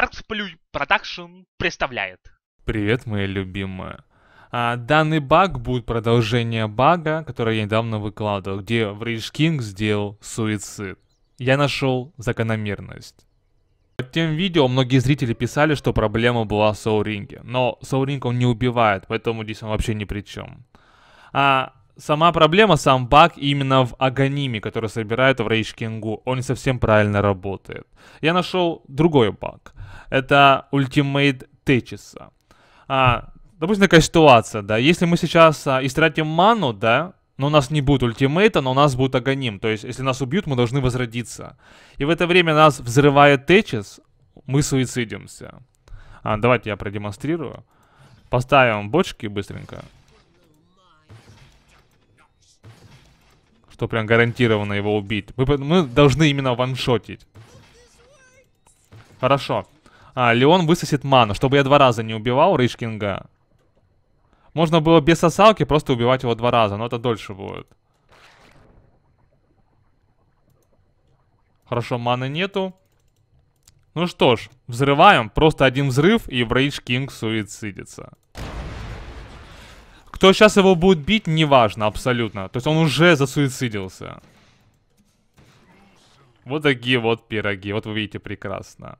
ArtPlus Production представляет. Привет, моя любимая. А, данный баг будет продолжение бага, который я недавно выкладывал, где в Rage King сделал суицид. Я нашел закономерность. Под тем видео многие зрители писали, что проблема была в Соуринге, но Соуринг он не убивает, поэтому здесь он вообще ни при чем. А сама проблема, сам баг именно в аганиме, который собирают в Рейшкингу, он не совсем правильно работает. Я нашел другой баг это Ultimate Teaches. А, допустим, такая ситуация, да, если мы сейчас а, истратим ману, да, но у нас не будет ультимейта, но у нас будет агоним. То есть, если нас убьют, мы должны возродиться. И в это время нас взрывает Течис, мы суицидимся. А, давайте я продемонстрирую. Поставим бочки быстренько. Что прям гарантированно его убить. Мы, мы должны именно ваншотить. Хорошо а, Леон высосет ману, чтобы я два раза не убивал Ришкинга. Можно было без сосалки просто убивать его два раза, но это дольше будет. Хорошо, маны нету. Ну что ж, взрываем. Просто один взрыв, и Брейдж Кинг суицидится. Кто сейчас его будет бить, неважно абсолютно. То есть он уже засуицидился. Вот такие вот пироги. Вот вы видите прекрасно.